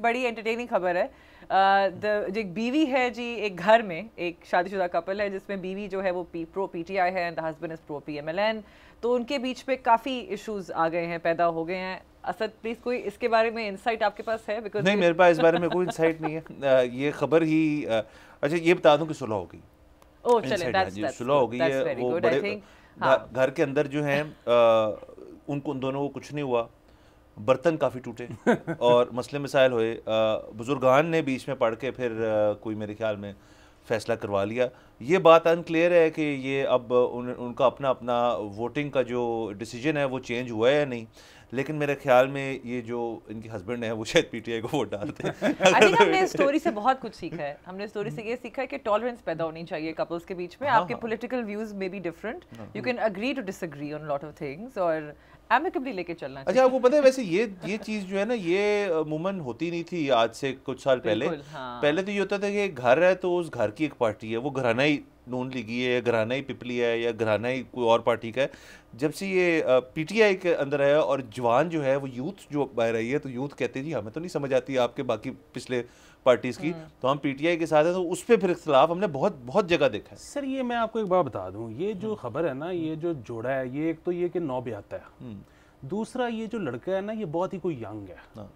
बड़ी एंटरटेनिंग खबर है द जो एक बीवी है जी एक घर में एक शादीशुदा कपल है जिसमें बीवी जो है वो पी, प्रो पीटीआई है and the husband is pro PMLN तो उनके बीच पे काफ़ी इश्यूज आ गए हैं पैदा हो गए हैं असद प्लीज कोई इसके बारे में इनसाइट आपके पास है बिकॉज नहीं मेरे पास इस बारे में कोई इनसाइट नहीं है ये खबर ही अच्छा ये बता दूं कि सुलह हो गई ओ oh, चले हाँ सुलह हो गई है वो बड़े हाँ। घर के अंदर जो है उनको दोनों को कुछ नहीं हुआ बर्तन काफ़ी टूटे और मसले मिसाइल हुए बुजुर्गान ने बीच में पढ़ के फिर कोई मेरे ख्याल में फैसला करवा लिया ये बात अनक्लियर है कि ये अब उन, उनका अपना अपना वोटिंग का जो डिसीजन है वो चेंज हुआ है या नहीं लेकिन मेरे ख्याल में ये जो इनके हस्बैंड है वो शायद पीटीआई को वोट डालते हैं हमने स्टोरी से बहुत कुछ सीखा है हमने स्टोरी से ये सीखा है कि टॉलरेंस पैदा होनी चाहिए कपल्स के बीच में हाँ, आपके political views may be different you can agree to disagree on lot of things और एमिकेबली लेके चलना अच्छा, चाहिए अच्छा आपको पता है वैसे ये ये चीज जो है ना ये मूवमेंट होती नहीं थी आज से कुछ साल पहले हाँ। पहले तो ये होता था कि घर है तो उस घर की एक पार्टी है वो घराना ही नून लीगी है या घराना ही पिपली है या घराना ही कोई और पार्टी का है जब से ये पीटीआई के अंदर है और जवान जो है वो यूथ जो बह रही है तो यूथ कहते हैं जी हमें तो नहीं समझ आती आपके बाकी पिछले पार्टीज़ की हम्म। तो हम पीटीआई के साथ हैं तो उस पर फिर इख्तलाफ हमने बहुत बहुत जगह देखा है सर ये मैं आपको एक बार बता दूँ ये जो हम्म। खबर है ना ये हम्म। जो जोड़ा है ये एक तो ये कि नौ ब्याता है दूसरा ये जो लड़का है ना ये बहुत ही कोई यंग है हाँ।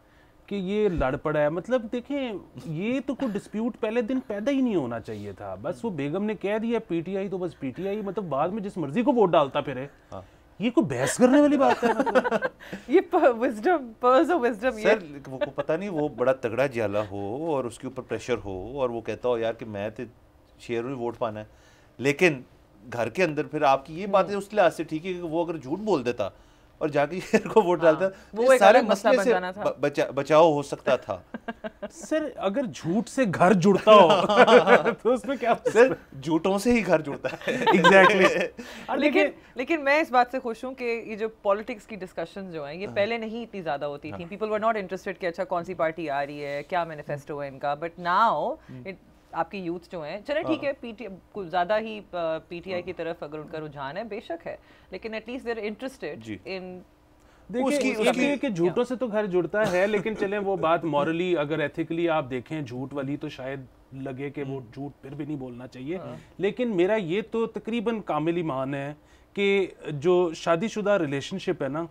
कि ये लड़ पड़ा है मतलब देखें ये तो कोई डिस्प्यूट पहले दिन पैदा ही नहीं होना चाहिए था बस वो बेगम ने कह दिया पीटीआई तो बस पीटीआई मतलब बाद में जिस मर्जी को वोट डालता फिर है हाँ। ये कोई बहस करने वाली बात है मतलब। ये विजडम पर्स ऑफ विजडम ये वो को पता नहीं वो बड़ा तगड़ा ज्याला हो और उसके ऊपर प्रेशर हो और वो कहता हो यार कि मैं तो शेयर में वोट पाना है लेकिन घर के अंदर फिर आपकी ये बात हम्म। उस लिहाज से ठीक है कि वो अगर झूठ बोल देता और जाके शेर को वोट हाँ, डालता वो एक सारे मसले से बचा, बचाव हो सकता था सर अगर झूठ से घर जुड़ता हो तो उसमें क्या सर झूठों से ही घर जुड़ता है एग्जैक्टली exactly. हाँ, लेकिन लेकिन मैं इस बात से खुश हूँ कि ये जो पॉलिटिक्स की डिस्कशन जो है ये हाँ। पहले नहीं इतनी ज़्यादा होती थी पीपल वर नॉट इंटरेस्टेड कि अच्छा कौन सी पार्टी आ रही है क्या मैनिफेस्टो है इनका बट नाउ आपकी यूथ जो है चले ठीक हाँ। है पीटी ज़्यादा ही पीटीआई हाँ। की तरफ अगर उनका रुझान है बेशक है लेकिन एटलीस्ट देर इंटरेस्टेड इन देखिए झूठों से तो घर जुड़ता है लेकिन चले वो बात मॉरली अगर एथिकली आप देखें झूठ वाली तो शायद लगे कि वो हम्म। झूठ फिर भी नहीं बोलना चाहिए हाँ। लेकिन मेरा ये तो तकरीबन कामिल ईमान है कि जो शादीशुदा रिलेशनशिप है ना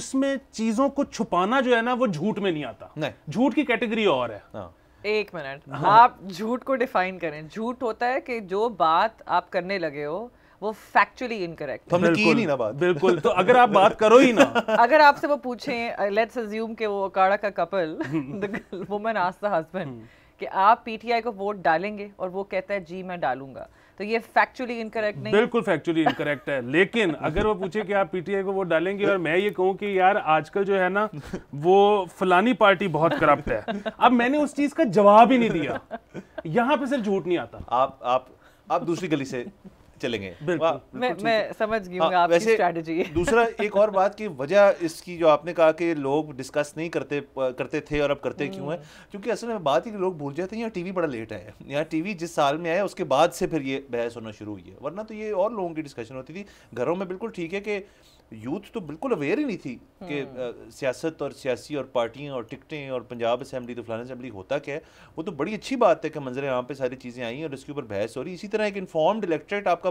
उसमें चीज़ों को छुपाना जो है ना वो झूठ में नहीं आता झूठ की कैटेगरी और है हाँ। एक मिनट हाँ। आप झूठ को डिफाइन करें झूठ होता है कि जो बात आप करने लगे हो वो फैक्चुअली इनकरेक्ट तो बिल्कुल की नहीं ना बात बिल्कुल तो अगर आप बात करो ही ना अगर आपसे वो पूछे लेट्स अज्यूम के वो अकाड़ा का couple women woman the husband कि आप पीटीआई को वोट डालेंगे और वो कहता है जी मैं डालूंगा तो ये फैक्चुअली इनकरेक्ट नहीं बिल्कुल फैक्चुअली इनकरेक्ट है लेकिन अगर वो पूछे कि आप पीटीआई को वो डालेंगे और मैं ये कहूँ कि यार आजकल जो है ना वो फलानी पार्टी बहुत करप्ट है अब मैंने उस चीज का जवाब ही नहीं दिया यहाँ पे सिर्फ झूठ नहीं आता आप आप आप दूसरी गली से चलेंगे हाँ, दूसरा एक और बात की वजह इसकी जो आपने कहा कि लोग डिस्कस नहीं करते करते थे और अब करते क्यों है हम्म। क्योंकि असल में बात ही लोग भूल जाते हैं यहाँ टीवी बड़ा लेट आया यहाँ टीवी जिस साल में आया उसके बाद से फिर ये बहस होना शुरू हुई है वरना तो ये और लोगों की डिस्कशन होती थी घरों में बिल्कुल ठीक है कि यूथ तो बिल्कुल अवेयर ही नहीं थी कि हम्म। सियासत और सियासी और पार्टियाँ और टिकटें और पंजाब असेंबली तो फलाना असेंबली होता क्या है वो तो बड़ी अच्छी बात है कि मंजर यहाँ पे सारी चीज़ें आई हैं और इसके ऊपर बहस हो रही है इसी तरह एक इन्फॉर्म्ड इलेक्ट्रेट आपका